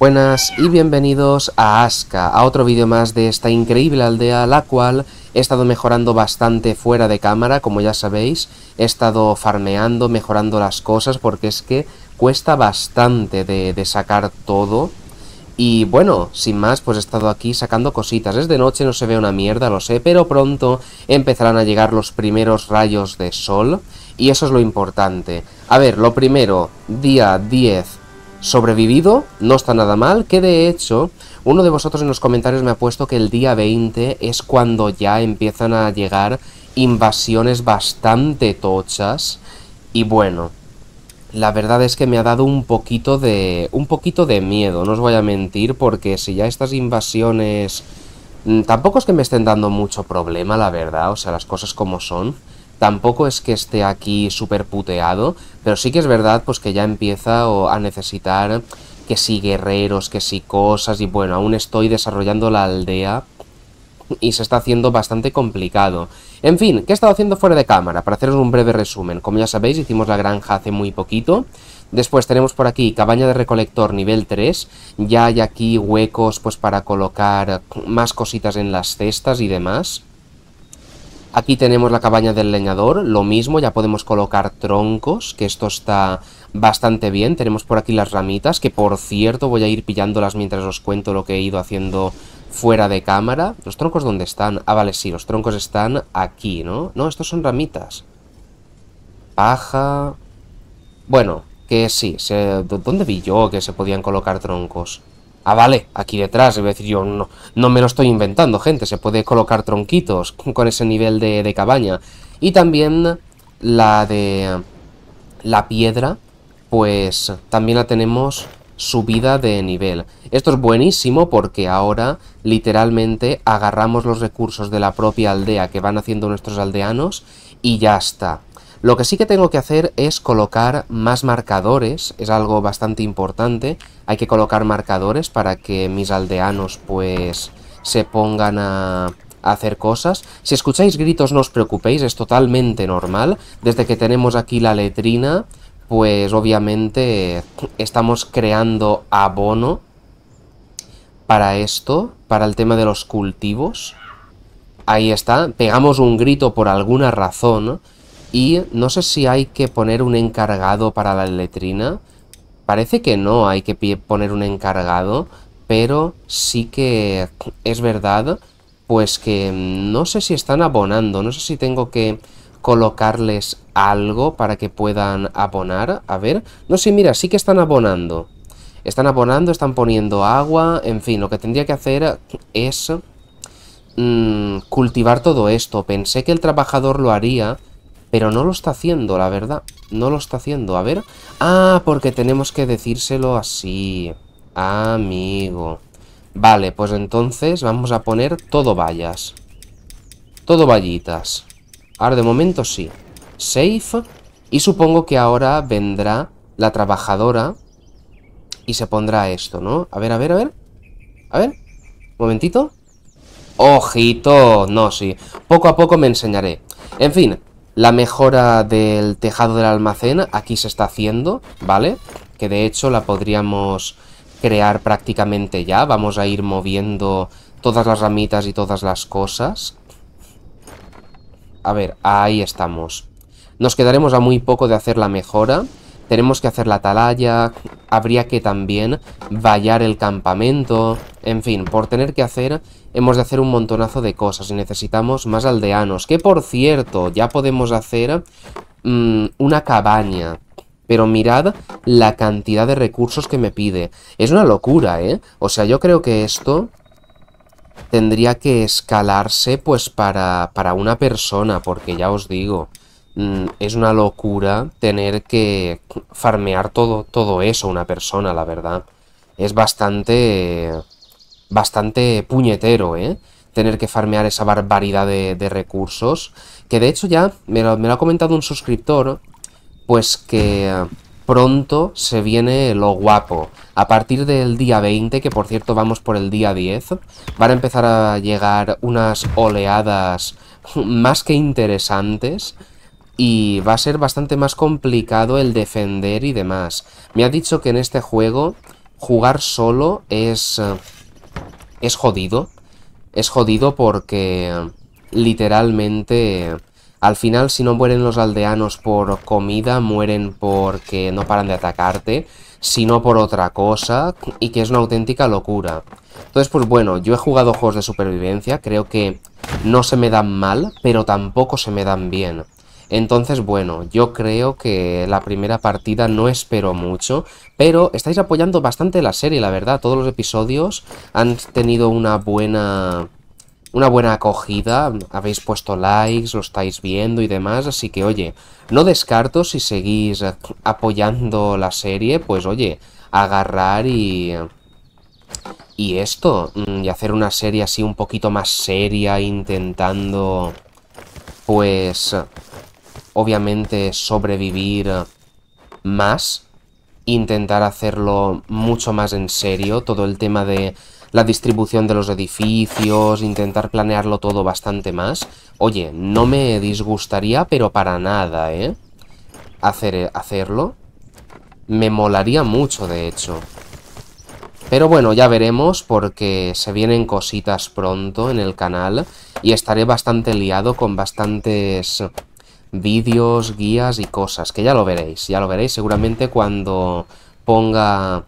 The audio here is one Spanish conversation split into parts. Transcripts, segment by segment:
Buenas y bienvenidos a Aska, a otro vídeo más de esta increíble aldea, la cual he estado mejorando bastante fuera de cámara, como ya sabéis. He estado farmeando, mejorando las cosas, porque es que cuesta bastante de, sacar todo. Y bueno, sin más, pues he estado aquí sacando cositas. Es de noche, no se ve una mierda, lo sé, pero pronto empezarán a llegar los primeros rayos de sol. Y eso es lo importante. A ver, lo primero, día 10 sobrevivido, no está nada mal, que de hecho uno de vosotros en los comentarios me ha puesto que el día 20 es cuando ya empiezan a llegar invasiones bastante tochas y bueno, la verdad es que me ha dado un poquito de un poquito de miedo, no os voy a mentir, porque si ya estas invasiones mm, tampoco es que me estén dando mucho problema, la verdad, o sea, las cosas como son tampoco es que esté aquí súper puteado, pero sí que es verdad pues que ya empieza a necesitar que sí guerreros, que sí cosas, y bueno, aún estoy desarrollando la aldea y se está haciendo bastante complicado. En fin, ¿qué he estado haciendo fuera de cámara? Para haceros un breve resumen, como ya sabéis, hicimos la granja hace muy poquito. Después tenemos por aquí cabaña de recolector nivel 3. Ya hay aquí huecos pues para colocar más cositas en las cestas y demás. Aquí tenemos la cabaña del leñador, lo mismo, ya podemos colocar troncos, que esto está bastante bien. Tenemos por aquí las ramitas, que por cierto voy a ir pillándolas mientras os cuento lo que he ido haciendo fuera de cámara. ¿Los troncos dónde están? Ah, vale, sí, los troncos están aquí, ¿no? No, estos son ramitas. Paja... Bueno, que sí, ¿dónde vi yo que se podían colocar troncos? Ah, vale, aquí detrás, es decir yo, no, no me lo estoy inventando, gente, se puede colocar tronquitos con ese nivel de, de cabaña. Y también la de la piedra, pues también la tenemos subida de nivel. Esto es buenísimo porque ahora literalmente agarramos los recursos de la propia aldea que van haciendo nuestros aldeanos y ya está. Lo que sí que tengo que hacer es colocar más marcadores, es algo bastante importante. Hay que colocar marcadores para que mis aldeanos pues se pongan a, hacer cosas. Si escucháis gritos no os preocupéis, es totalmente normal. Desde que tenemos aquí la letrina, pues obviamente estamos creando abono para esto, para el tema de los cultivos. Ahí está, pegamos un grito por alguna razón, y no sé si hay que poner un encargado para la letrina. Parece que no hay que poner un encargado, pero sí que es verdad, pues que mm, no sé si están abonando, no sé si tengo que colocarles algo para que puedan abonar. A ver, no sé, mira, sí que están abonando. Están abonando, están poniendo agua, en fin, lo que tendría que hacer es mm, cultivar todo esto. Pensé que el trabajador lo haría, pero no lo está haciendo, la verdad. No lo está haciendo. A ver. Ah, porque tenemos que decírselo así. Amigo. Vale, pues entonces vamos a poner todo vallas. Todo vallitas. Ahora de momento sí. Safe. Y supongo que ahora vendrá la trabajadora y se pondrá esto, ¿no? A ver, a ver, a ver. A ver. momentito. Ojito. No, sí. Poco a poco me enseñaré. En fin, la mejora del tejado del almacén aquí se está haciendo, ¿vale? Que de hecho la podríamos crear prácticamente ya. Vamos a ir moviendo todas las ramitas y todas las cosas. A ver, ahí estamos. Nos quedaremos a muy poco de hacer la mejora. Tenemos que hacer la atalaya, habría que también vallar el campamento, en fin, por tener que hacer hemos de hacer un montonazo de cosas y necesitamos más aldeanos. Que por cierto, ya podemos hacer mm, una cabaña. Pero mirad la cantidad de recursos que me pide. Es una locura, ¿eh? O sea, yo creo que esto tendría que escalarse pues para, para una persona, porque ya os digo, mm, es una locura tener que farmear todo, todo eso una persona, la verdad. Es bastante bastante puñetero, ¿eh? Tener que farmear esa barbaridad de, recursos. Que de hecho ya me lo, me lo, ha comentado un suscriptor, pues que eh, pronto se viene lo guapo. A partir del día 20, que por cierto vamos por el día 10, van a empezar a llegar unas oleadas más que interesantes y va a ser bastante más complicado el defender y demás. Me ha dicho que en este juego jugar solo es eh, es jodido. Es jodido porque literalmente al final si no mueren los aldeanos por comida, mueren porque no paran de atacarte, sino por otra cosa, y que es una auténtica locura. Entonces, pues bueno, yo he jugado juegos de supervivencia, creo que no se me dan mal, pero tampoco se me dan bien. Entonces, bueno, yo creo que la primera partida no espero mucho, pero estáis apoyando bastante la serie, la verdad. Todos los episodios han tenido una buena una buena acogida, habéis puesto likes, lo estáis viendo y demás, así que oye, no descarto si seguís apoyando la serie, pues oye, agarrar y... Y esto, mm, y hacer una serie así un poquito más seria, intentando, pues, obviamente sobrevivir eh, más, intentar hacerlo mucho más en serio, todo el tema de la distribución de los edificios, intentar planearlo todo bastante más. Oye, no me disgustaría, pero para nada, ¿eh? Hacer, eh, hacerlo. Me molaría mucho, de hecho. Pero bueno, ya veremos porque se vienen cositas pronto en el canal y estaré bastante liado con bastantes vídeos, guías y cosas, que ya lo veréis, ya lo veréis seguramente cuando ponga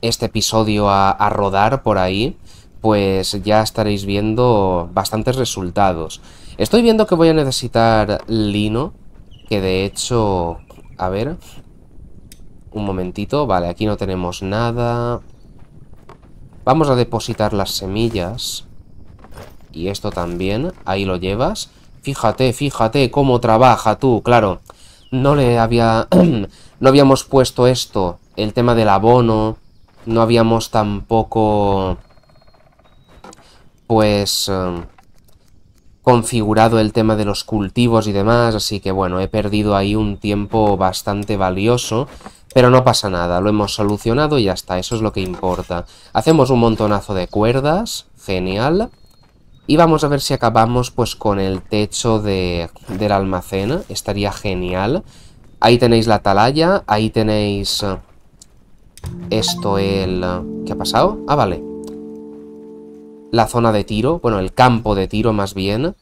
este episodio a, rodar por ahí, pues ya estaréis viendo bastantes resultados. Estoy viendo que voy a necesitar lino, que de hecho, a ver, un momentito, vale, aquí no tenemos nada. Vamos a depositar las semillas. Y esto también, ahí lo llevas. Fíjate, fíjate cómo trabaja tú, claro. No le había... no habíamos puesto esto, el tema del abono. No habíamos tampoco... Pues... Em, configurado el tema de los cultivos y demás, así que bueno, he perdido ahí un tiempo bastante valioso, pero no pasa nada, lo hemos solucionado y ya está, eso es lo que importa. Hacemos un montonazo de cuerdas, genial, y vamos a ver si acabamos pues con el techo de, del almacén. Estaría genial. Ahí tenéis la atalaya. Ahí tenéis... Eh, esto, el... Eh, ¿Qué ha pasado? Ah, vale. La zona de tiro. Bueno, el campo de tiro más bien.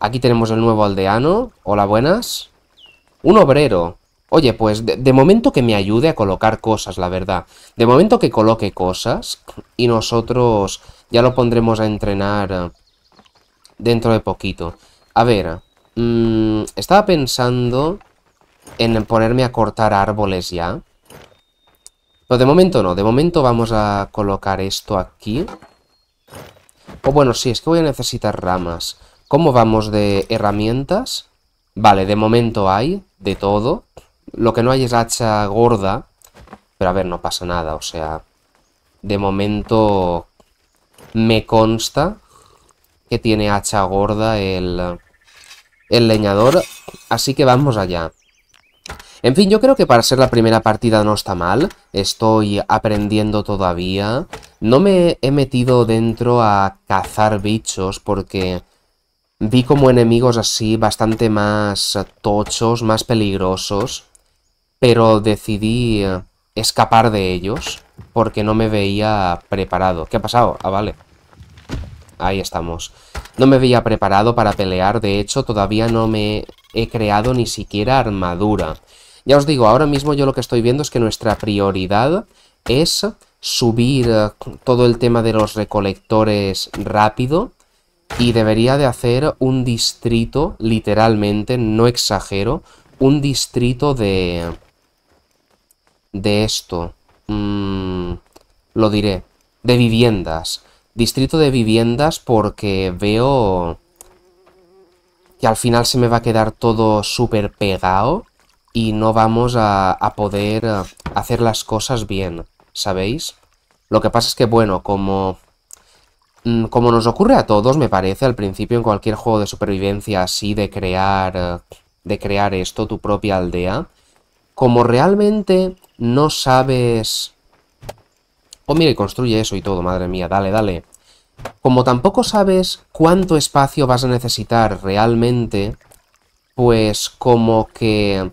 Aquí tenemos el nuevo aldeano. Hola, buenas. Un obrero. Oye, pues de momento que me ayude a colocar cosas, la verdad. De momento que coloque cosas. Y nosotros ya lo pondremos a entrenar eh, dentro de poquito. A ver, mm, estaba pensando en ponerme a cortar árboles ya. Pero de momento no, de momento vamos a colocar esto aquí. O bueno, sí, es que voy a necesitar ramas. ¿Cómo vamos de herramientas? Vale, de momento hay de todo. Lo que no hay es hacha gorda. Pero a ver, no pasa nada, o sea... De momento me consta que tiene hacha gorda el, leñador. Así que vamos allá. En fin, yo creo que para ser la primera partida no está mal. Estoy aprendiendo todavía. No me he metido dentro a cazar bichos porque vi como enemigos así bastante más tochos, más peligrosos. Pero decidí eh, escapar de ellos porque no me veía preparado. ¿Qué ha pasado? Ah, vale ahí estamos. No me veía preparado para pelear, de hecho todavía no me he creado ni siquiera armadura. Ya os digo, ahora mismo yo lo que estoy viendo es que nuestra prioridad es subir eh, todo el tema de los recolectores rápido y debería de hacer un distrito, literalmente, no exagero, un distrito de... de esto. Mm, lo diré. De viviendas distrito de viviendas porque veo que al final se me va a quedar todo súper pegado y no vamos a, poder eh, hacer las cosas bien, ¿sabéis? Lo que pasa es que, bueno, como, mm, como nos ocurre a todos, me parece, al principio en cualquier juego de supervivencia así, de crear, eh, de crear esto, tu propia aldea, como realmente no sabes Oh, mira, y construye eso y todo, madre mía, dale, dale. Como tampoco sabes cuánto espacio vas a necesitar realmente, pues como que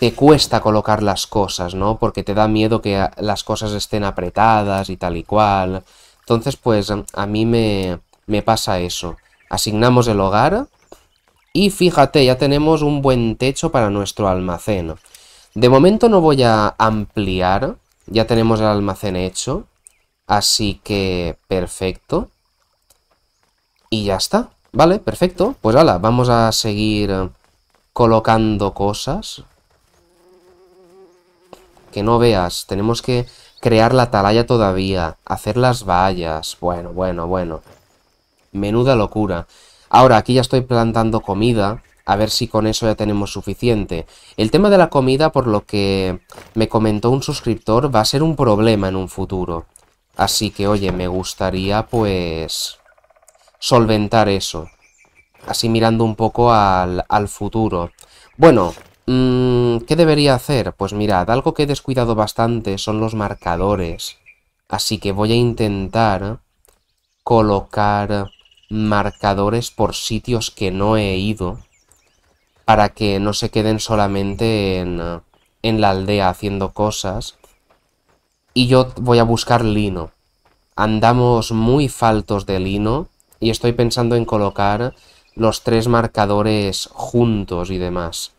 te cuesta colocar las cosas, ¿no? Porque te da miedo que las cosas estén apretadas y tal y cual. Entonces, pues a mí me, me pasa eso. Asignamos el hogar y fíjate, ya tenemos un buen techo para nuestro almacén. De momento no voy a ampliar ya tenemos el almacén hecho. Así que perfecto. Y ya está. Vale, perfecto. Pues hala, vamos a seguir colocando cosas. Que no veas. Tenemos que crear la atalaya todavía. Hacer las vallas. Bueno, bueno, bueno. Menuda locura. Ahora, aquí ya estoy plantando comida a ver si con eso ya tenemos suficiente. El tema de la comida, por lo que me comentó un suscriptor, va a ser un problema en un futuro. Así que, oye, me gustaría, pues, solventar eso. Así mirando un poco al, futuro. Bueno, mm, ¿qué debería hacer? Pues mirad, algo que he descuidado bastante son los marcadores. Así que voy a intentar colocar marcadores por sitios que no he ido para que no se queden solamente en, en la aldea haciendo cosas. Y yo voy a buscar lino. Andamos muy faltos de lino y estoy pensando en colocar los tres marcadores juntos y demás.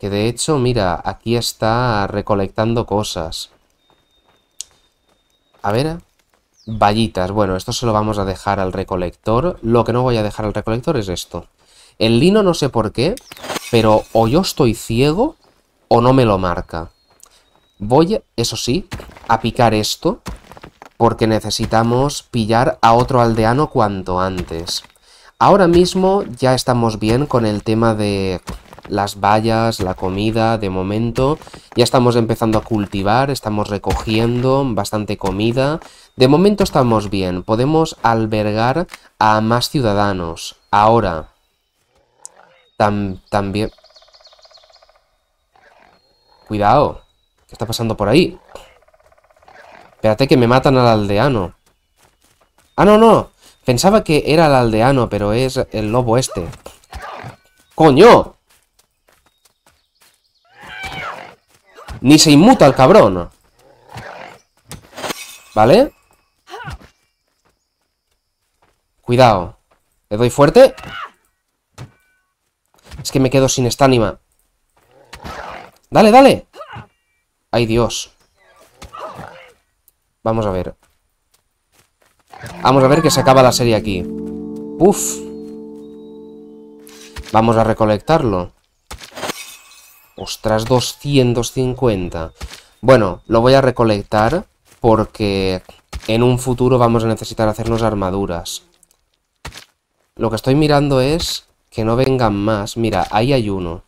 Que de hecho, mira, aquí está recolectando cosas. A ver, vallitas. Bueno, esto se lo vamos a dejar al recolector. Lo que no voy a dejar al recolector es esto. El lino no sé por qué, pero o yo estoy ciego o no me lo marca. Voy, eso sí, a picar esto porque necesitamos pillar a otro aldeano cuanto antes. Ahora mismo ya estamos bien con el tema de las vallas, la comida, de momento. Ya estamos empezando a cultivar, estamos recogiendo bastante comida. De momento estamos bien, podemos albergar a más ciudadanos. Ahora, también... Cuidado. ¿Qué está pasando por ahí? Espérate que me matan al aldeano. ¡Ah, no, no! Pensaba que era el aldeano, pero es el lobo este. ¡Coño! Ni se inmuta el cabrón. ¿Vale? Cuidado. ¿Le doy fuerte? Es que me quedo sin esta ánima. ¡Dale, dale! ¡Ay, Dios! Vamos a ver. Vamos a ver que se acaba la serie aquí. ¡Puf! Vamos a recolectarlo. Ostras, 250. Bueno, lo voy a recolectar porque en un futuro vamos a necesitar hacernos armaduras. Lo que estoy mirando es que no vengan más. Mira, ahí hay uno.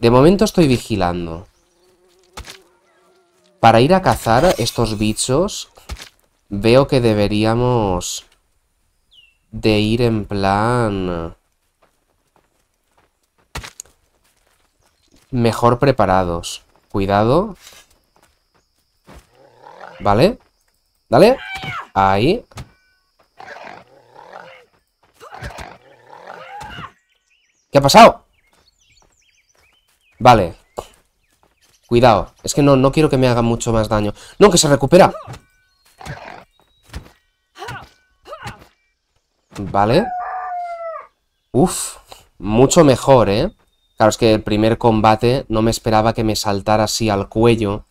De momento estoy vigilando. Para ir a cazar estos bichos, veo que deberíamos de ir en plan... Mejor preparados. Cuidado. ¿Vale? ¿Vale? Ahí. ¿Qué ha pasado? Vale. Cuidado. Es que no, no quiero que me haga mucho más daño. No, que se recupera. Vale. Uf. Mucho mejor, ¿eh? Claro, es que el primer combate no me esperaba que me saltara así al cuello.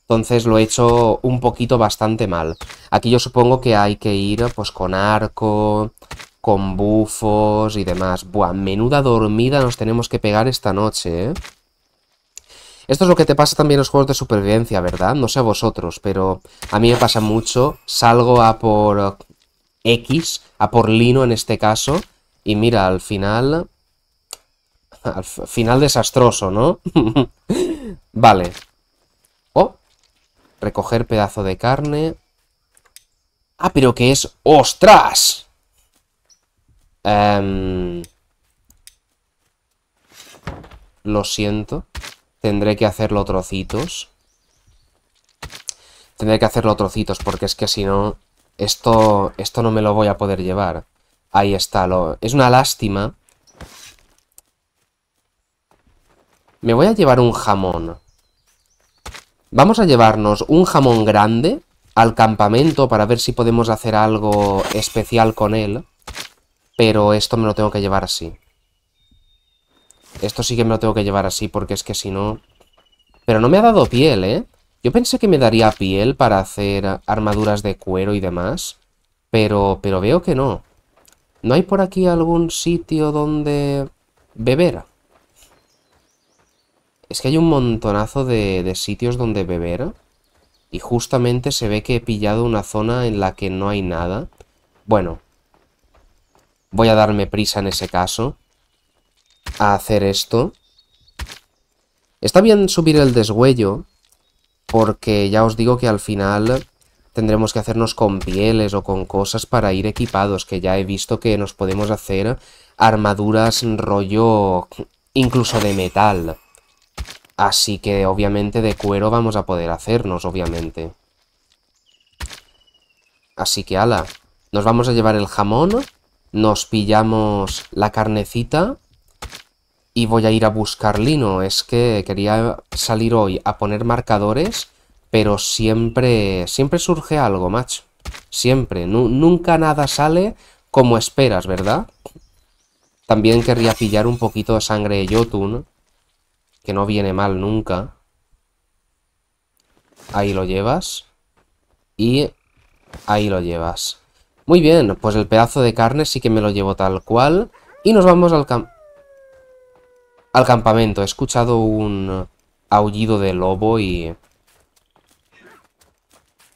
Entonces lo he hecho un poquito bastante mal. Aquí yo supongo que hay que ir pues con arco, con bufos y demás. Buah, menuda dormida nos tenemos que pegar esta noche, ¿eh? Esto es lo que te pasa también en los juegos de supervivencia, ¿verdad? No sé a vosotros, pero a mí me pasa mucho. Salgo a por eh, X, a por Lino en este caso, y mira, al final... Al final desastroso, ¿no? vale. Oh. Recoger pedazo de carne. Ah, pero que es... ¡Ostras! Em, lo siento. Tendré que hacerlo trocitos. Tendré que hacerlo trocitos porque es que si no... Esto, esto no me lo voy a poder llevar. Ahí está. Lo, es una lástima. Me voy a llevar un jamón. Vamos a llevarnos un jamón grande al campamento para ver si podemos hacer algo especial con él pero esto me lo tengo que llevar así. Esto sí que me lo tengo que llevar así, porque es que si no... Pero no me ha dado piel, ¿eh? Yo pensé que me daría piel para hacer armaduras de cuero y demás, pero, pero veo que no. ¿No hay por aquí algún sitio donde beber? Es que hay un montonazo de, de sitios donde beber. Y justamente se ve que he pillado una zona en la que no hay nada. Bueno, Voy a darme prisa en ese caso. A hacer esto. Está bien subir el desguello Porque ya os digo que al final tendremos que hacernos con pieles o con cosas para ir equipados. Que ya he visto que nos podemos hacer armaduras rollo incluso de metal. Así que obviamente de cuero vamos a poder hacernos, obviamente. Así que ala, nos vamos a llevar el jamón nos pillamos la carnecita. Y voy a ir a buscar lino. Es que quería salir hoy a poner marcadores. Pero siempre, siempre surge algo, macho. Siempre. nunca nada sale como esperas, ¿verdad? También querría pillar un poquito de sangre de Jotun. Que no viene mal nunca. Ahí lo llevas. Y ahí lo llevas. Muy bien, pues el pedazo de carne sí que me lo llevo tal cual. Y nos vamos al, al campamento. He escuchado un aullido de lobo y...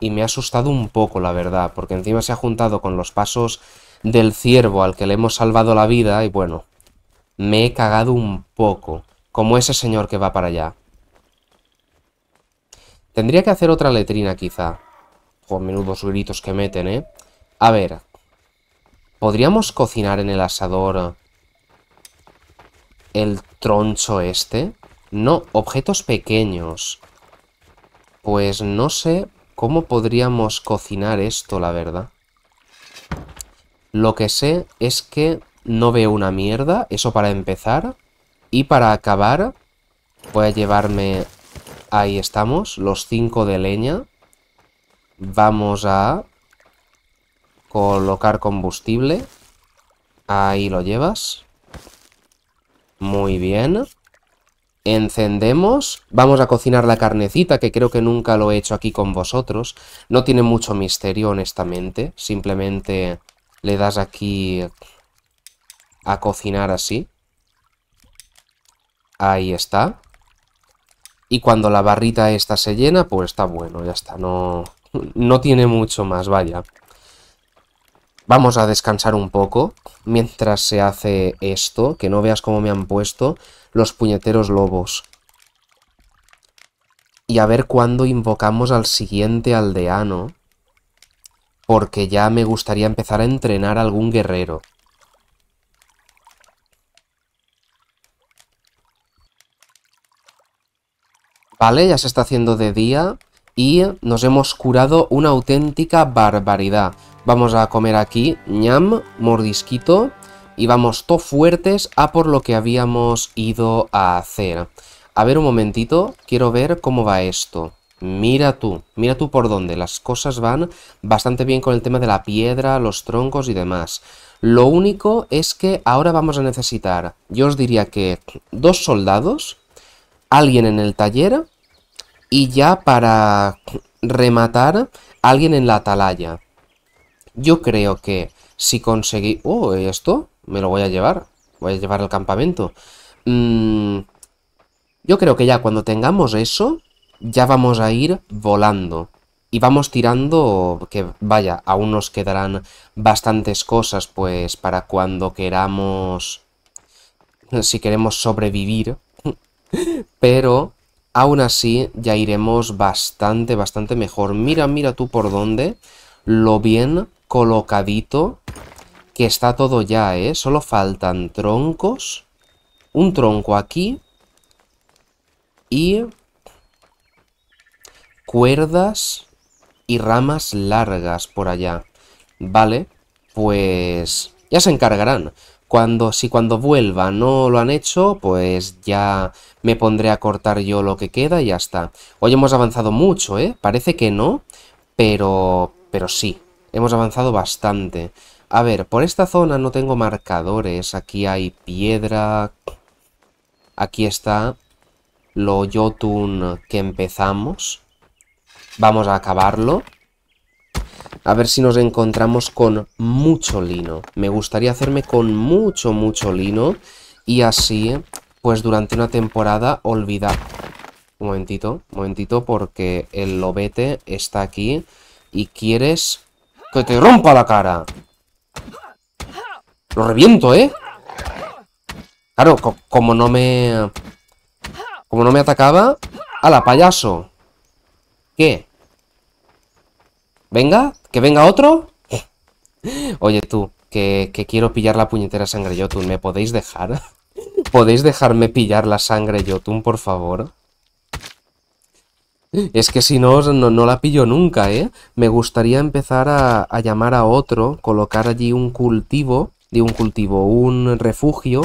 Y me ha asustado un poco, la verdad, porque encima se ha juntado con los pasos del ciervo al que le hemos salvado la vida y bueno, me he cagado un poco, como ese señor que va para allá. Tendría que hacer otra letrina quizá. Con menudos gritos que meten, ¿eh? A ver. ¿Podríamos cocinar en el asador el troncho este? No, objetos pequeños. Pues no sé cómo podríamos cocinar esto, la verdad. Lo que sé es que no veo una mierda, eso para empezar. Y para acabar, voy a llevarme... Ahí estamos, los cinco de leña. Vamos a Colocar combustible. Ahí lo llevas. Muy bien. Encendemos. Vamos a cocinar la carnecita, que creo que nunca lo he hecho aquí con vosotros. No tiene mucho misterio, honestamente. Simplemente le das aquí a cocinar así. Ahí está. Y cuando la barrita esta se llena, pues está bueno, ya está. No, no tiene mucho más, vaya. Vamos a descansar un poco mientras se hace esto, que no veas cómo me han puesto los puñeteros lobos. Y a ver cuándo invocamos al siguiente aldeano, porque ya me gustaría empezar a entrenar a algún guerrero. Vale, ya se está haciendo de día y nos hemos curado una auténtica barbaridad. Vamos a comer aquí, ñam, mordisquito, y vamos to fuertes a por lo que habíamos ido a hacer. A ver un momentito, quiero ver cómo va esto. Mira tú, mira tú por dónde. Las cosas van bastante bien con el tema de la piedra, los troncos y demás. Lo único es que ahora vamos a necesitar, yo os diría que dos soldados, alguien en el taller y ya para rematar alguien en la atalaya. Yo creo que si conseguí... Oh, esto me lo voy a llevar. Voy a llevar al campamento. Mm, yo creo que ya cuando tengamos eso, ya vamos a ir volando. Y vamos tirando, que vaya, aún nos quedarán bastantes cosas, pues para cuando queramos, si queremos sobrevivir. Pero aún así ya iremos bastante, bastante mejor. Mira, mira tú por dónde, lo bien colocadito, que está todo ya, ¿eh? Solo faltan troncos, un tronco aquí y cuerdas y ramas largas por allá. Vale, pues ya se encargarán. Cuando, si cuando vuelva no lo han hecho, pues ya me pondré a cortar yo lo que queda y ya está. Hoy hemos avanzado mucho, ¿eh? Parece que no, pero, pero sí hemos avanzado bastante. A ver, por esta zona no tengo marcadores. Aquí hay piedra. Aquí está lo Jotun que empezamos. Vamos a acabarlo. A ver si nos encontramos con mucho lino. Me gustaría hacerme con mucho, mucho lino. Y así, pues durante una temporada, olvidar... Un momentito, un momentito, porque el lobete está aquí y quieres ¡Que te rompa la cara! Lo reviento, ¿eh? Claro, como no me... Como no me atacaba... ¡Hala, payaso! ¿Qué? ¿Venga? ¿Que venga otro? Oye, tú, que, que, quiero pillar la puñetera sangre Yotun. ¿Me podéis dejar? ¿Podéis dejarme pillar la sangre Yotun, por favor? Es que si no, no, la pillo nunca, ¿eh? Me gustaría empezar a, llamar a otro, colocar allí un cultivo, de un cultivo, un refugio,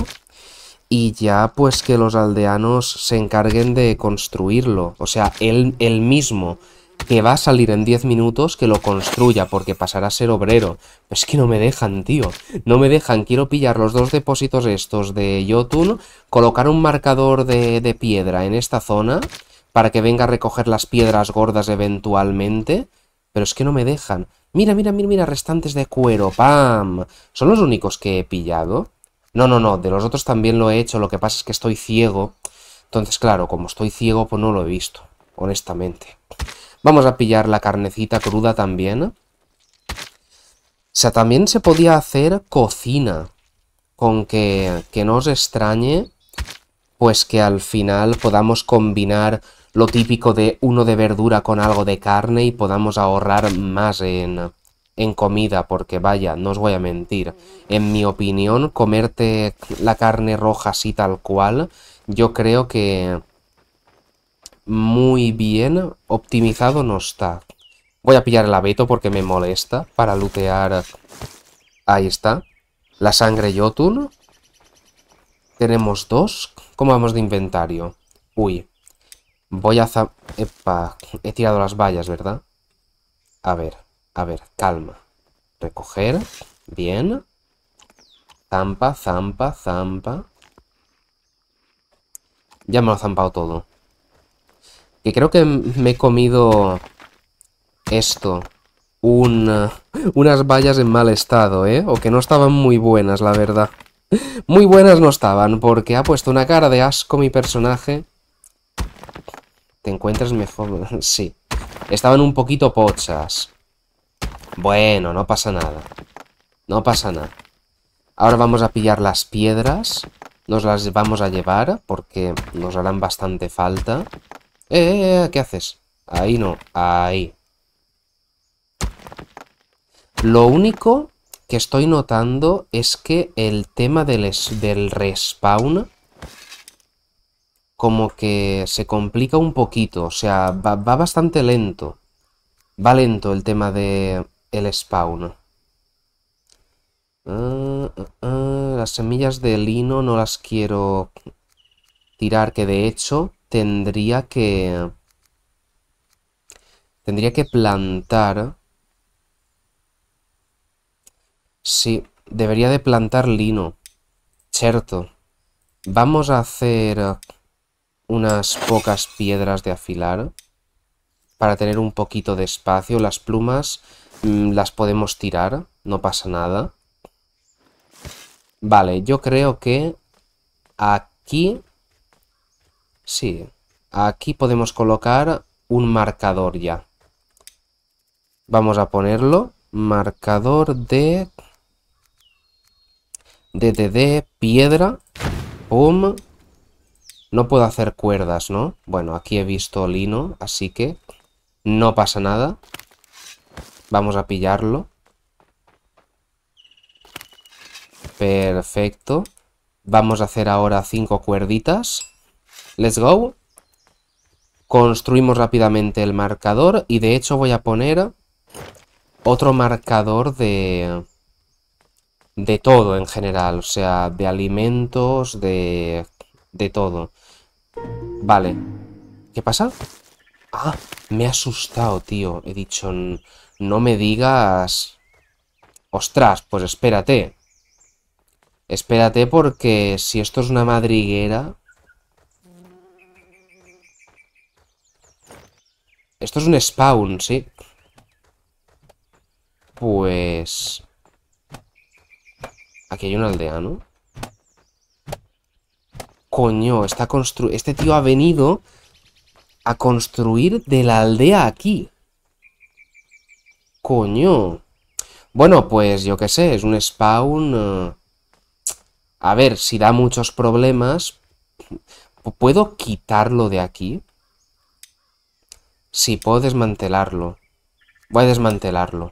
y ya pues que los aldeanos se encarguen de construirlo. O sea, el mismo, que va a salir en 10 minutos, que lo construya, porque pasará a ser obrero. Es que no me dejan, tío. No me dejan. Quiero pillar los dos depósitos estos de Jotun, colocar un marcador de, de piedra en esta zona para que venga a recoger las piedras gordas eventualmente. Pero es que no me dejan. Mira, mira, mira, mira, restantes de cuero. ¡Pam! ¿Son los únicos que he pillado? No, no, no, de los otros también lo he hecho, lo que pasa es que estoy ciego. Entonces, claro, como estoy ciego, pues no lo he visto, honestamente. Vamos a pillar la carnecita cruda también. O sea, también se podía hacer cocina. Con que, que no os extrañe, pues que al final podamos combinar lo típico de uno de verdura con algo de carne y podamos ahorrar más en, en comida, porque vaya, no os voy a mentir, en mi opinión, comerte la carne roja así tal cual, yo creo que muy bien optimizado no está. Voy a pillar el abeto porque me molesta para lootear. Ahí está. La sangre Jotun. Tenemos dos. ¿Cómo vamos de inventario? Uy, Voy a... Epa, he tirado las vallas, ¿verdad? A ver, a ver, calma. Recoger, bien. Zampa, zampa, zampa. Ya me lo ha zampado todo. Que creo que me he comido esto. unas vallas en mal estado, ¿eh? O que no estaban muy buenas, la verdad. Muy buenas no estaban, porque ha puesto una cara de asco mi personaje encuentras mejor. sí. Estaban un poquito pochas. Bueno, no pasa nada. No pasa nada. Ahora vamos a pillar las piedras. Nos las vamos a llevar porque nos harán bastante falta. Eh, eh, eh ¿qué haces? Ahí no, ahí. Lo único que estoy notando es que el tema del, del respawn como que se complica un poquito, o sea, va, bastante lento. Va lento el tema de el spawn. Ah, ah, ah, las semillas de lino no las quiero tirar, que de hecho tendría que... Tendría que plantar... Sí, debería de plantar lino. Cierto. Vamos a hacer unas pocas piedras de afilar para tener un poquito de espacio. Las plumas mm, las podemos tirar, no pasa nada. Vale, yo creo que aquí... Sí, aquí podemos colocar un marcador ya. Vamos a ponerlo. Marcador de... De, piedra. Pum. No puedo hacer cuerdas, ¿no? Bueno, aquí he visto lino, así que no pasa nada. Vamos a pillarlo. Perfecto. Vamos a hacer ahora cinco cuerditas. Let's go. Construimos rápidamente el marcador y de hecho voy a poner otro marcador de... de todo en general. O sea, de alimentos, de de todo. Vale. ¿Qué pasa? Ah, me he asustado, tío. He dicho, no me digas... Ostras, pues espérate. Espérate porque si esto es una madriguera... Esto es un spawn, sí. Pues... Aquí hay un aldeano. Coño, está constru este tío ha venido a construir de la aldea aquí. Coño. Bueno, pues yo qué sé, es un spawn... Eh, a ver, si da muchos problemas... ¿Puedo quitarlo de aquí? Sí, puedo desmantelarlo. Voy a desmantelarlo.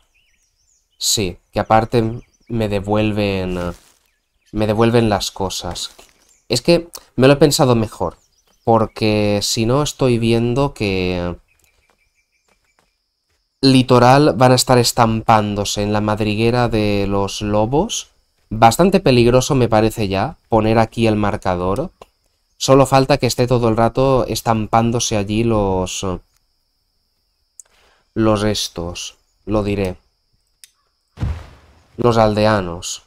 Sí, que aparte me devuelven... Eh, me devuelven las cosas. Es que me lo he pensado mejor, porque si no estoy viendo que litoral van a estar estampándose en la madriguera de los lobos. Bastante peligroso me parece ya poner aquí el marcador. Solo falta que esté todo el rato estampándose allí los... Los estos, lo diré. Los aldeanos.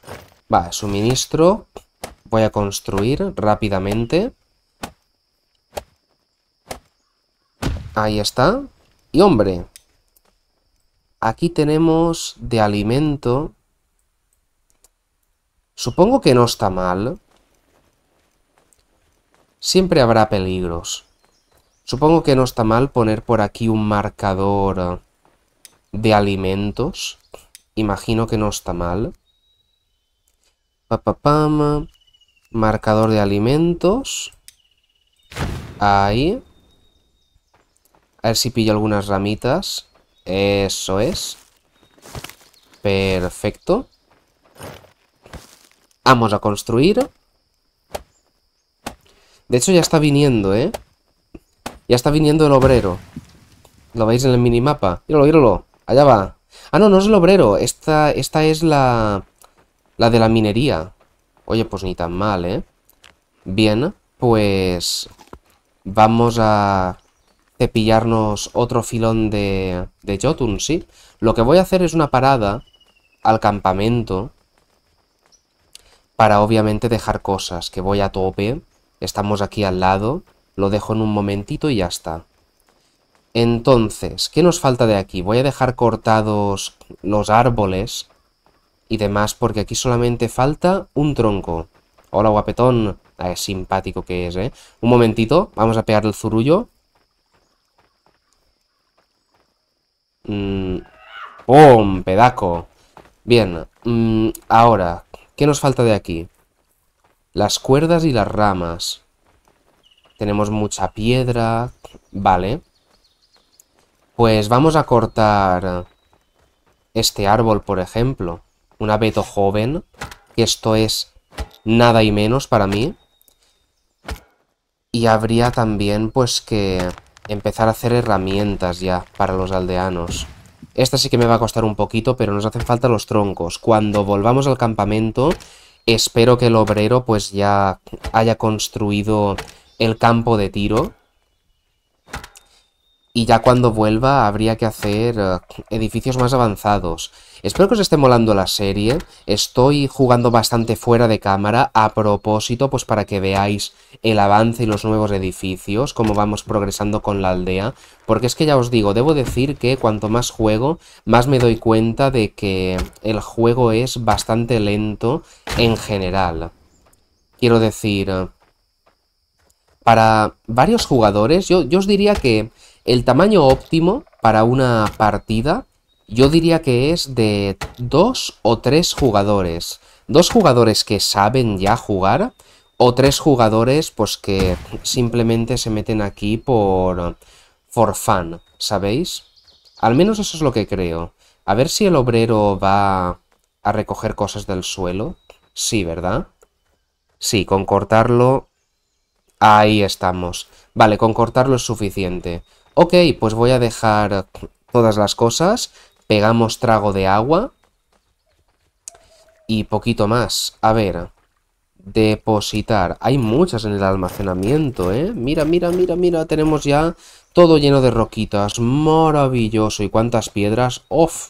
Va, suministro. Voy a construir rápidamente. Ahí está. Y hombre, aquí tenemos de alimento. Supongo que no está mal. Siempre habrá peligros. Supongo que no está mal poner por aquí un marcador de alimentos. Imagino que no está mal. Papapam. Marcador de alimentos. Ahí. A ver si pillo algunas ramitas. Eso es. Perfecto. Vamos a construir. De hecho ya está viniendo, ¿eh? Ya está viniendo el obrero. ¿Lo veis en el minimapa? Míralo, íralo! Allá va. Ah, no, no es el obrero. Esta, esta es la... La de la minería. Oye, pues ni tan mal, ¿eh? Bien, pues vamos a cepillarnos otro filón de, de Jotun, ¿sí? Lo que voy a hacer es una parada al campamento para obviamente dejar cosas, que voy a tope, estamos aquí al lado, lo dejo en un momentito y ya está. Entonces, ¿qué nos falta de aquí? Voy a dejar cortados los árboles y demás, porque aquí solamente falta un tronco. Hola, guapetón. Ah, simpático que es, ¿eh? Un momentito, vamos a pegar el zurullo. Mm, ¡Pum! Pedaco. Bien, mm, ahora, ¿qué nos falta de aquí? Las cuerdas y las ramas. Tenemos mucha piedra. Vale. Pues vamos a cortar este árbol, por ejemplo un abeto joven, que esto es nada y menos para mí. Y habría también pues que empezar a hacer herramientas ya para los aldeanos. Esta sí que me va a costar un poquito, pero nos hacen falta los troncos. Cuando volvamos al campamento, espero que el obrero pues ya haya construido el campo de tiro. Y ya cuando vuelva habría que hacer eh, edificios más avanzados. Espero que os esté molando la serie. Estoy jugando bastante fuera de cámara a propósito, pues para que veáis el avance y los nuevos edificios, cómo vamos progresando con la aldea. Porque es que ya os digo, debo decir que cuanto más juego, más me doy cuenta de que el juego es bastante lento en general. Quiero decir, para varios jugadores, yo, yo os diría que el tamaño óptimo para una partida yo diría que es de dos o tres jugadores. Dos jugadores que saben ya jugar o tres jugadores pues que simplemente se meten aquí por for fun, ¿sabéis? Al menos eso es lo que creo. A ver si el obrero va a recoger cosas del suelo. Sí, ¿verdad? Sí, con cortarlo... Ahí estamos. Vale, con cortarlo es suficiente. Ok, pues voy a dejar todas las cosas Pegamos trago de agua. Y poquito más. A ver. Depositar. Hay muchas en el almacenamiento, ¿eh? Mira, mira, mira, mira. Tenemos ya todo lleno de roquitas. Maravilloso. ¿Y cuántas piedras? ¡Off!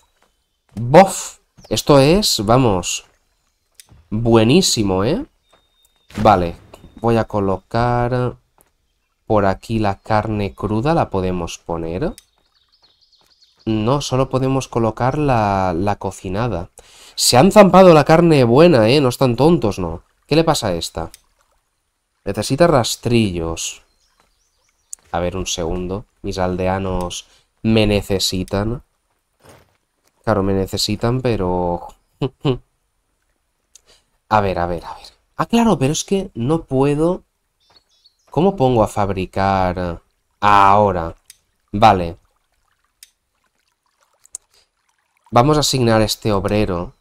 ¡Bof! Esto es, vamos, buenísimo, ¿eh? Vale, voy a colocar por aquí la carne cruda, la podemos poner. No, solo podemos colocar la, la cocinada. Se han zampado la carne buena, ¿eh? No están tontos, ¿no? ¿Qué le pasa a esta? Necesita rastrillos. A ver, un segundo. Mis aldeanos me necesitan. Claro, me necesitan, pero... a ver, a ver, a ver. Ah, claro, pero es que no puedo... ¿Cómo pongo a fabricar ahora? Vale. Vamos a asignar a este obrero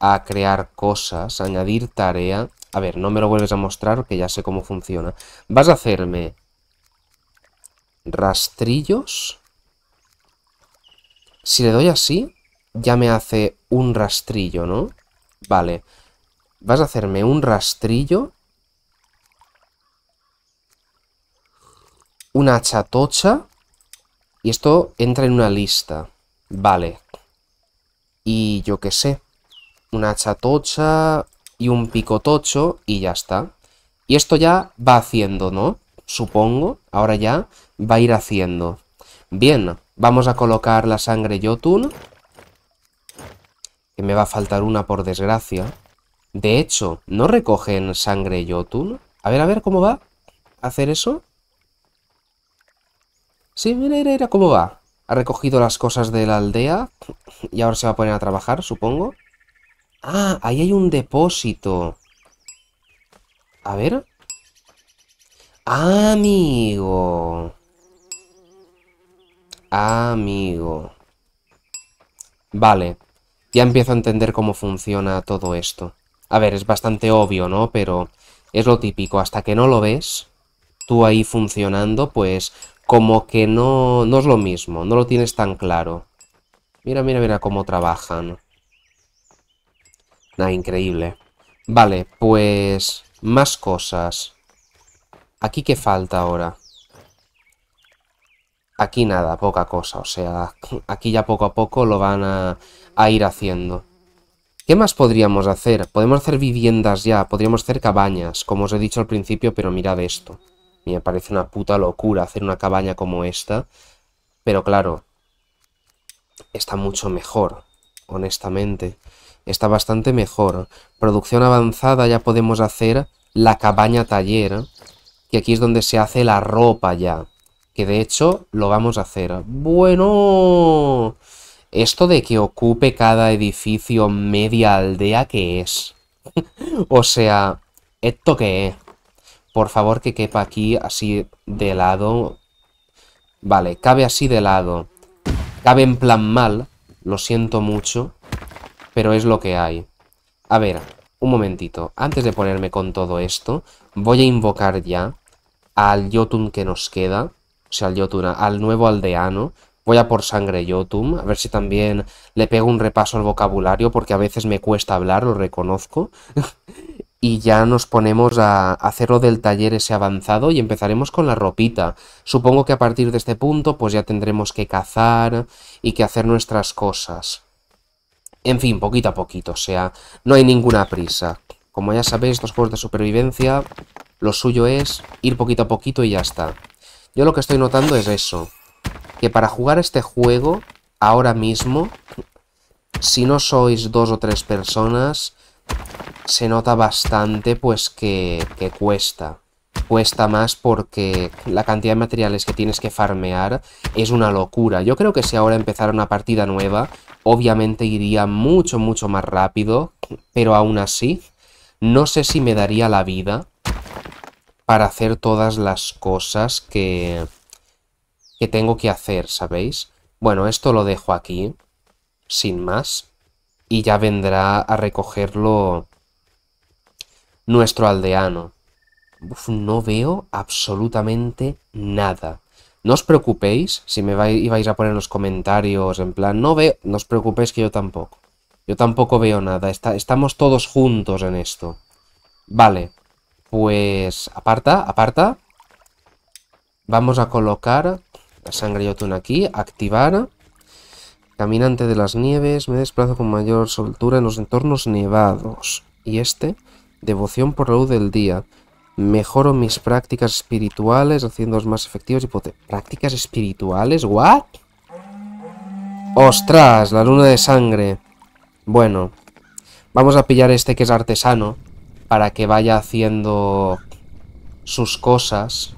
a crear cosas, a añadir tarea. A ver, no me lo vuelves a mostrar que ya sé cómo funciona. Vas a hacerme rastrillos. Si le doy así, ya me hace un rastrillo, ¿no? Vale. Vas a hacerme un rastrillo. Una chatocha. Y esto entra en una lista. Vale. Y yo qué sé. Una chatocha y un picotocho y ya está. Y esto ya va haciendo, ¿no? Supongo, ahora ya va a ir haciendo. Bien, vamos a colocar la sangre Jotun. Que me va a faltar una por desgracia. De hecho, ¿no recogen sangre Jotun? A ver, a ver cómo va a hacer eso. Sí, mira, mira, mira cómo va. Ha recogido las cosas de la aldea y ahora se va a poner a trabajar, supongo. Ah, ahí hay un depósito. A ver. Amigo. Amigo. Vale. Ya empiezo a entender cómo funciona todo esto. A ver, es bastante obvio, ¿no? Pero es lo típico. Hasta que no lo ves, tú ahí funcionando, pues como que no, no es lo mismo, no lo tienes tan claro. Mira, mira, mira cómo trabajan. Nada, increíble. Vale, pues más cosas. ¿Aquí qué falta ahora? Aquí nada, poca cosa. O sea, aquí ya poco a poco lo van a, a ir haciendo. ¿Qué más podríamos hacer? Podemos hacer viviendas ya, podríamos hacer cabañas, como os he dicho al principio, pero mirad esto me parece una puta locura hacer una cabaña como esta. Pero claro, está mucho mejor, honestamente. Está bastante mejor. Producción avanzada ya podemos hacer la cabaña taller. Que aquí es donde se hace la ropa ya. Que de hecho lo vamos a hacer. Bueno. Esto de que ocupe cada edificio media aldea que es. o sea, ¿esto qué es? por favor que quepa aquí así de lado. Vale, cabe así de lado. Cabe en plan mal, lo siento mucho, pero es lo que hay. A ver, un momentito, antes de ponerme con todo esto, voy a invocar ya al Yotun que nos queda, o sea, al Yotun, al nuevo aldeano. Voy a por sangre Jotun, a ver si también le pego un repaso al vocabulario, porque a veces me cuesta hablar, lo reconozco. y ya nos ponemos a hacerlo del taller ese avanzado y empezaremos con la ropita. Supongo que a partir de este punto pues ya tendremos que cazar y que hacer nuestras cosas. En fin, poquito a poquito, o sea, no hay ninguna prisa. Como ya sabéis, estos juegos de supervivencia, lo suyo es ir poquito a poquito y ya está. Yo lo que estoy notando es eso, que para jugar este juego, ahora mismo, si no sois dos o tres personas, se nota bastante pues que, cuesta. Cuesta más porque la cantidad de materiales que tienes que farmear es una locura. Yo creo que si ahora empezara una partida nueva, obviamente iría mucho, mucho más rápido, pero aún así, no sé si me daría la vida para hacer todas las cosas que, que tengo que hacer, ¿sabéis? Bueno, esto lo dejo aquí, sin más y ya vendrá a recogerlo nuestro aldeano. no veo absolutamente nada. No os preocupéis si me vais, a poner en los comentarios en plan, no veo, no os preocupéis que yo tampoco. Yo tampoco veo nada, estamos todos juntos en esto. Vale, pues aparta, aparta. Vamos a colocar la sangre yotun aquí, activar. Caminante de las nieves, me desplazo con mayor soltura en los entornos nevados. Y este, devoción por la luz del día. Mejoro mis prácticas espirituales, haciéndolas más efectivas y potentes. ¿Prácticas espirituales? ¿What? ¡Ostras! La luna de sangre. Bueno, vamos a pillar este que es artesano para que vaya haciendo sus cosas.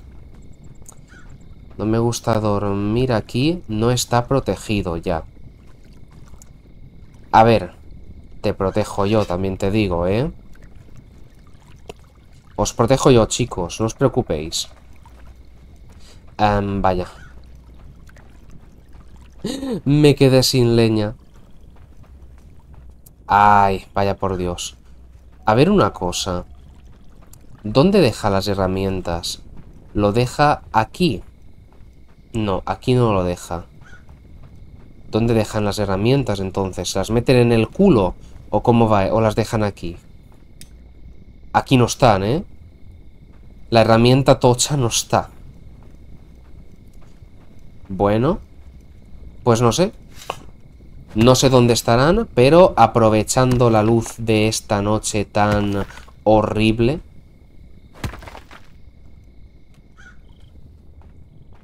No me gusta dormir aquí, no está protegido ya. A ver, te protejo yo, también te digo, ¿eh? Os protejo yo, chicos, no os preocupéis. vaya. Me quedé sin leña. Ay, vaya por Dios. A ver una cosa. ¿Dónde deja las herramientas? ¿Lo deja aquí? No, aquí no lo deja. ¿Dónde dejan las herramientas entonces? ¿Las meten en el culo? ¿O cómo va? ¿O las dejan aquí? Aquí no están, ¿eh? La herramienta tocha no está. Bueno. Pues no sé. No sé dónde estarán, pero aprovechando la luz de esta noche tan horrible...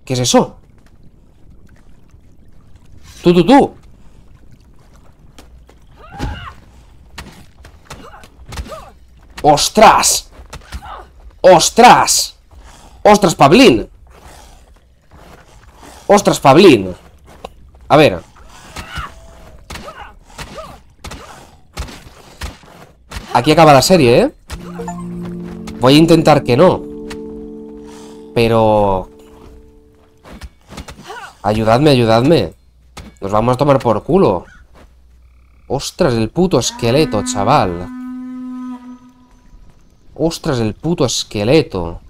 ¿Qué es eso? ¡Tú, tú, tú! ¡Ostras! ¡Ostras! ¡Ostras, Pablín! ¡Ostras, Pablín! A ver. Aquí acaba la serie, ¿eh? Voy a intentar que no. Pero... Ayudadme, ayudadme. Nos vamos a tomar por culo. Ostras, el puto esqueleto, chaval. Ostras, el puto esqueleto.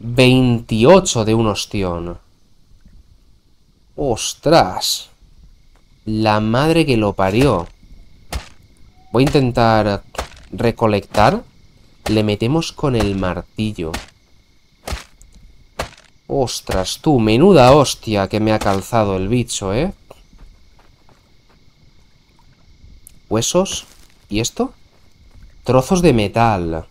28 de un ostión. Ostras. La madre que lo parió. Voy a intentar recolectar. Le metemos con el martillo. Ostras, tú, menuda hostia que me ha calzado el bicho, ¿eh? Huesos. ¿Y esto? Trozos de metal.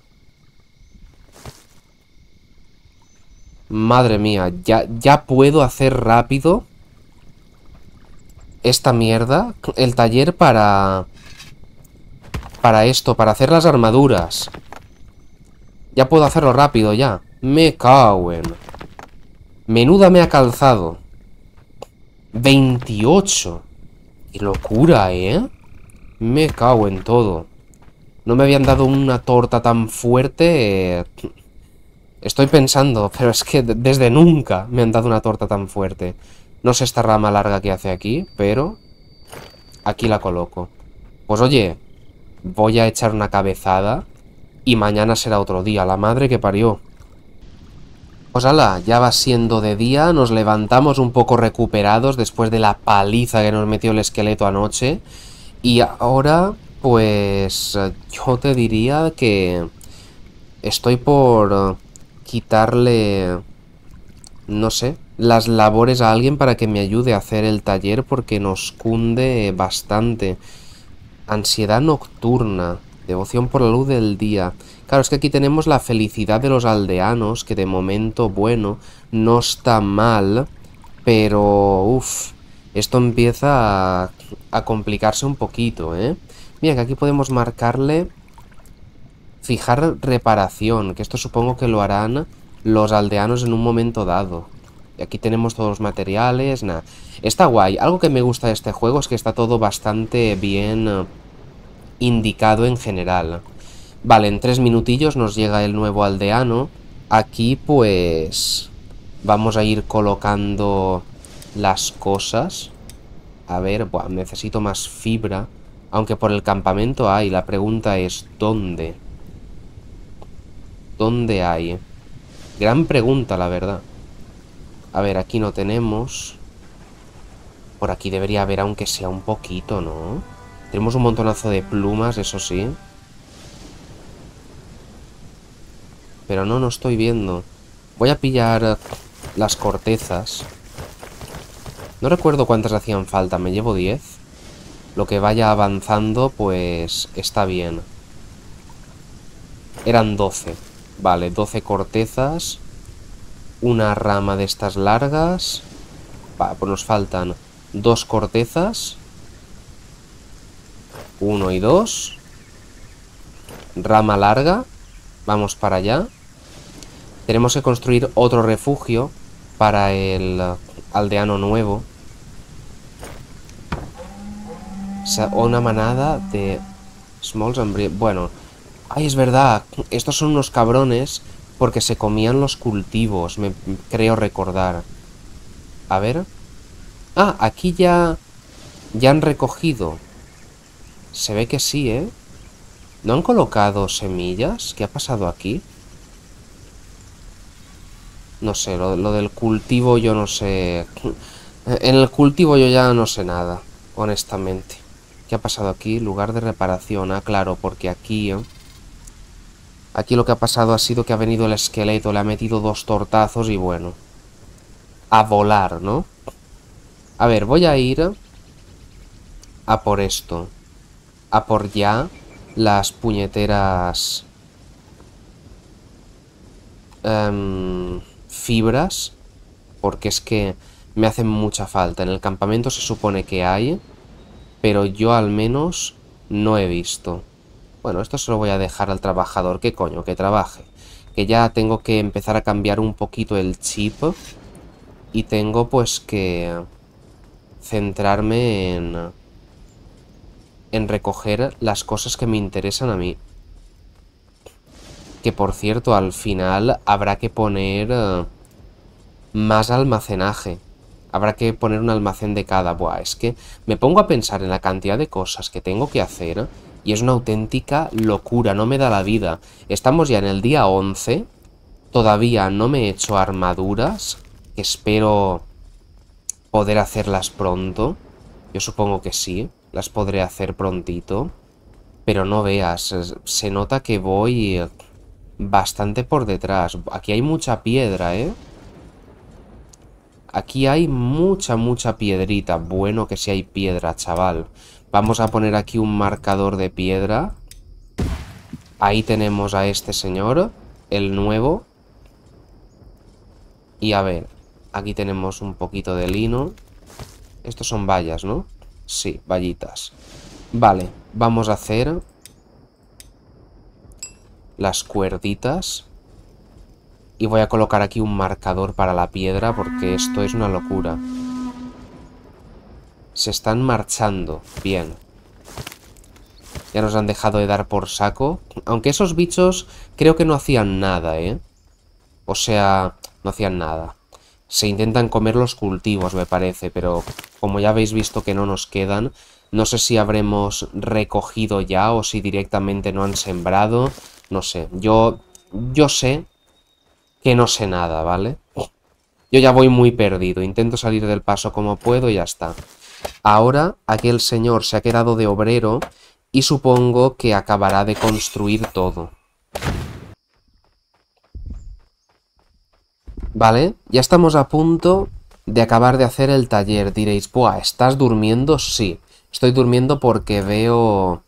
Madre mía, ya, ya puedo hacer rápido esta mierda. El taller para... Para esto, para hacer las armaduras. Ya puedo hacerlo rápido, ya. Me cago en... Menuda me ha calzado. 28. Qué locura, ¿eh? Me cago en todo. No me habían dado una torta tan fuerte. Eh, estoy pensando, pero es que desde nunca me han dado una torta tan fuerte. No sé esta rama larga que hace aquí, pero... Aquí la coloco. Pues oye, voy a echar una cabezada y mañana será otro día. La madre que parió. Pues ya va siendo de día, nos levantamos un poco recuperados después de la paliza que nos metió el esqueleto anoche. Y ahora, pues yo te diría que estoy por quitarle, no sé, las labores a alguien para que me ayude a hacer el taller porque nos cunde bastante. Ansiedad nocturna. Devoción por la luz del día. Claro, es que aquí tenemos la felicidad de los aldeanos, que de momento, bueno, no está mal, pero, uff, esto empieza a, complicarse un poquito, ¿eh? Mira, que aquí podemos marcarle... Fijar reparación, que esto supongo que lo harán los aldeanos en un momento dado. Y aquí tenemos todos los materiales, nada. Está guay. Algo que me gusta de este juego es que está todo bastante bien eh, indicado en general. Vale, en tres minutillos nos llega el nuevo aldeano. Aquí pues vamos a ir colocando las cosas. A ver, necesito más fibra. Aunque por el campamento hay, la pregunta es ¿dónde? ¿Dónde hay? Gran pregunta, la verdad. A ver, aquí no tenemos. Por aquí debería haber aunque sea un poquito, ¿no? Tenemos un montonazo de plumas, eso sí. Pero no, no estoy viendo. Voy a pillar las cortezas. No recuerdo cuántas hacían falta, me llevo 10. Lo que vaya avanzando, pues está bien. Eran 12. Vale, 12 cortezas. Una rama de estas largas. pues nos faltan dos cortezas. 1 y 2. Rama larga. Vamos para allá. Tenemos que construir otro refugio para el aldeano nuevo. O una manada de Smalls Bueno, ay, es verdad. Estos son unos cabrones porque se comían los cultivos, me creo recordar. A ver. Ah, aquí ya ya han recogido se ve que sí, ¿eh? ¿No han colocado semillas? ¿Qué ha pasado aquí? No sé, lo, del cultivo yo no sé... En el cultivo yo ya no sé nada, honestamente. ¿Qué ha pasado aquí? Lugar de reparación. Ah, claro, porque aquí... ¿eh? Aquí lo que ha pasado ha sido que ha venido el esqueleto, le ha metido dos tortazos y bueno. A volar, ¿no? A ver, voy a ir a por esto a por ya las puñeteras em, fibras, porque es que me hacen mucha falta. En el campamento se supone que hay, pero yo al menos no he visto. Bueno, esto se lo voy a dejar al trabajador, que coño, que trabaje. Que ya tengo que empezar a cambiar un poquito el chip y tengo pues que centrarme en en recoger las cosas que me interesan a mí. Que por cierto, al final habrá que poner eh, más almacenaje. Habrá que poner un almacén de cada. Buah, es que me pongo a pensar en la cantidad de cosas que tengo que hacer y es una auténtica locura, no me da la vida. Estamos ya en el día 11, todavía no me he hecho armaduras, espero poder hacerlas pronto. Yo supongo que sí las podré hacer prontito. Pero no veas, se nota que voy bastante por detrás. Aquí hay mucha piedra, ¿eh? Aquí hay mucha, mucha piedrita. Bueno que si hay piedra, chaval. Vamos a poner aquí un marcador de piedra. Ahí tenemos a este señor, el nuevo. Y a ver, aquí tenemos un poquito de lino. Estos son vallas, ¿no? Sí, vallitas. Vale, vamos a hacer las cuerditas. Y voy a colocar aquí un marcador para la piedra porque esto es una locura. Se están marchando. Bien. Ya nos han dejado de dar por saco. Aunque esos bichos creo que no hacían nada, ¿eh? O sea, no hacían nada. Se intentan comer los cultivos, me parece, pero como ya habéis visto que no nos quedan, no sé si habremos recogido ya o si directamente no han sembrado, no sé, yo, yo sé que no sé nada, ¿vale? Yo ya voy muy perdido, intento salir del paso como puedo y ya está. Ahora aquel señor se ha quedado de obrero y supongo que acabará de construir todo. Vale, ya estamos a punto de acabar de hacer el taller. Diréis, Buah, ¿estás durmiendo? Sí, estoy durmiendo porque veo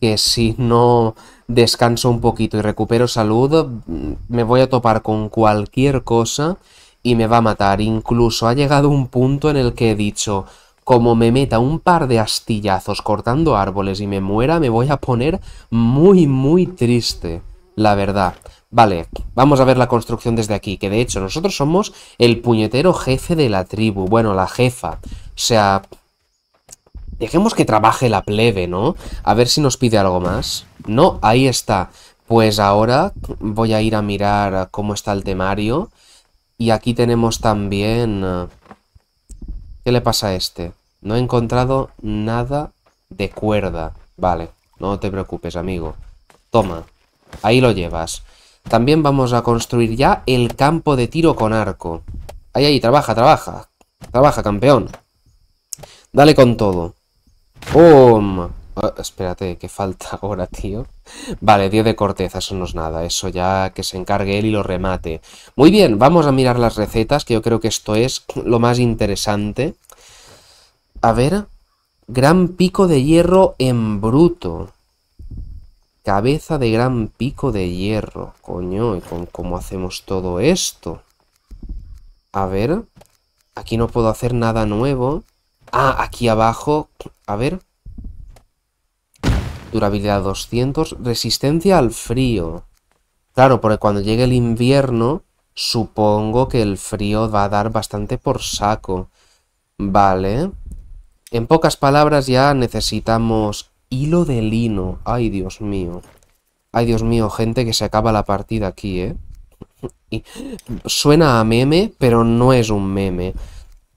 que si no descanso un poquito y recupero salud, mm, me voy a topar con cualquier cosa y me va a matar. Incluso ha llegado un punto en el que he dicho, como me meta un par de astillazos cortando árboles y me muera, me voy a poner muy, muy triste, la verdad. Vale, vamos a ver la construcción desde aquí, que de hecho nosotros somos el puñetero jefe de la tribu, bueno, la jefa. O sea, dejemos que trabaje la plebe, ¿no? A ver si nos pide algo más. No, ahí está. Pues ahora voy a ir a mirar cómo está el temario. Y aquí tenemos también... Eh, ¿Qué le pasa a este? No he encontrado nada de cuerda. Vale, no te preocupes, amigo. Toma, ahí lo llevas. También vamos a construir ya el campo de tiro con arco. Ahí, ahí, trabaja, trabaja. Trabaja, campeón. Dale con todo. Ah, espérate, que falta ahora, tío. Vale, 10 de corteza, eso no es nada. Eso ya que se encargue él y lo remate. Muy bien, vamos a mirar las recetas, que yo creo que esto es lo más interesante. A ver. Gran pico de hierro en bruto. Cabeza de gran pico de hierro. Coño, ¿y con cómo hacemos todo esto? A ver. Aquí no puedo hacer nada nuevo. Ah, aquí abajo. A ver. Durabilidad 200. Resistencia al frío. Claro, porque cuando llegue el invierno, supongo que el frío va a dar bastante por saco. Vale. En pocas palabras ya necesitamos Hilo de lino. Ay, Dios mío. Ay, Dios mío, gente que se acaba la partida aquí, ¿eh? Y suena a meme, pero no es un meme.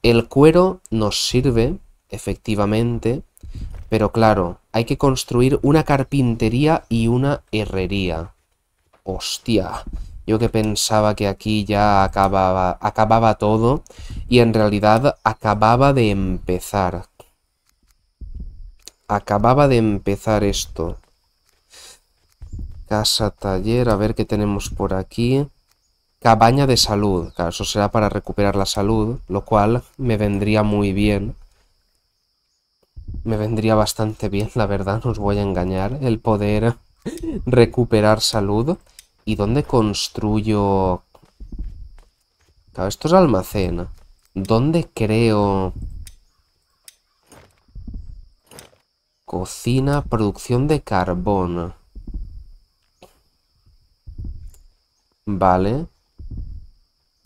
El cuero nos sirve, efectivamente, pero claro, hay que construir una carpintería y una herrería. Hostia, yo que pensaba que aquí ya acababa, acababa todo y en realidad acababa de empezar acababa de empezar esto. Casa, taller, a ver qué tenemos por aquí. Cabaña de salud, claro, eso será para recuperar la salud, lo cual me vendría muy bien. Me vendría bastante bien, la verdad, no os voy a engañar, el poder recuperar salud. ¿Y dónde construyo...? Claro, esto es almacén. ¿Dónde creo...? Cocina, producción de carbón. Vale.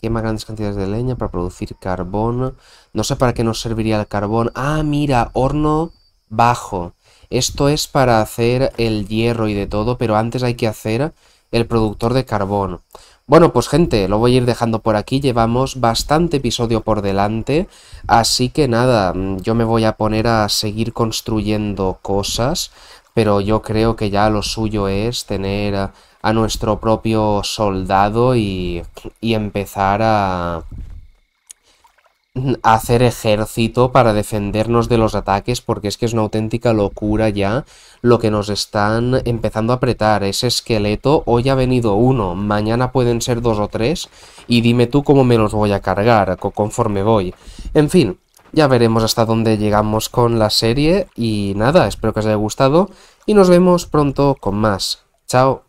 Quema grandes cantidades de leña para producir carbón. No sé para qué nos serviría el carbón. Ah, mira, horno bajo. Esto es para hacer el hierro y de todo, pero antes hay que hacer el productor de carbón. Bueno, pues gente, lo voy a ir dejando por aquí, llevamos bastante episodio por delante, así que nada, mm, yo me voy a poner a seguir construyendo cosas, pero yo creo que ya lo suyo es tener a, nuestro propio soldado y, y empezar a hacer ejército para defendernos de los ataques porque es que es una auténtica locura ya lo que nos están empezando a apretar. Ese esqueleto hoy ha venido uno, mañana pueden ser dos o tres y dime tú cómo me los voy a cargar conforme voy. En fin, ya veremos hasta dónde llegamos con la serie y nada, espero que os haya gustado y nos vemos pronto con más. Chao.